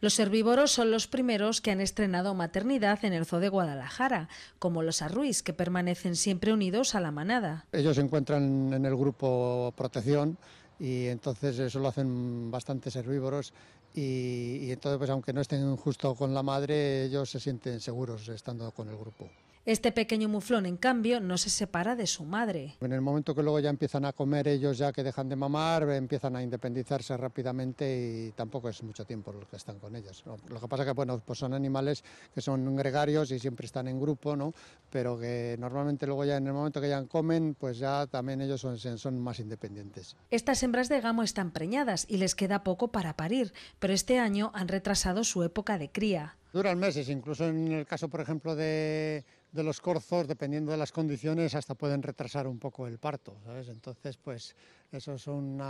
Los herbívoros son los primeros que han estrenado maternidad en el zoo de Guadalajara, como los arruís, que permanecen siempre unidos a la manada. Ellos se encuentran en el grupo protección y entonces eso lo hacen bastantes herbívoros y, entonces pues aunque no estén justo con la madre, ellos se sienten seguros estando con el grupo. Este pequeño muflón, en cambio, no se separa de su madre. En el momento que luego ya empiezan a comer ellos, ya que dejan de mamar, empiezan a independizarse rápidamente y tampoco es mucho tiempo los que están con ellos. Lo que pasa que bueno, pues son animales que son gregarios y siempre están en grupo, ¿no? pero que normalmente luego ya en el momento que ya comen, pues ya también ellos son, son más independientes. Estas hembras de gamo están preñadas y les queda poco para parir, pero este año han retrasado su época de cría. Duran meses, incluso en el caso, por ejemplo, de, los corzos, dependiendo de las condiciones, hasta pueden retrasar un poco el parto, ¿sabes? Entonces, pues eso es un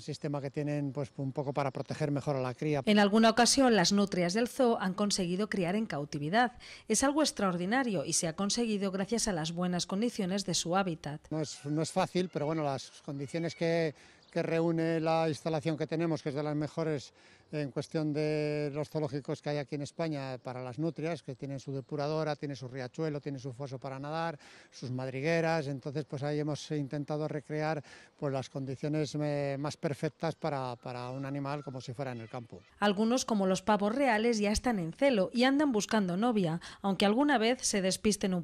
sistema que tienen pues un poco para proteger mejor a la cría. En alguna ocasión las nutrias del zoo han conseguido criar en cautividad. Es algo extraordinario y se ha conseguido gracias a las buenas condiciones de su hábitat. No es, no es fácil, pero bueno, las condiciones que, que reúne la instalación que tenemos, que es de las mejores en cuestión de los zoológicos que hay aquí en España para las nutrias, que tienen su depuradora, tiene su riachuelo, tiene su foso para nadar, sus madrigueras, entonces pues ahí hemos intentado recrear pues las condiciones eh, más perfectas para, para un animal como si fuera en el campo. Algunos como los pavos reales ya están en celo y andan buscando novia, aunque alguna vez se despisten un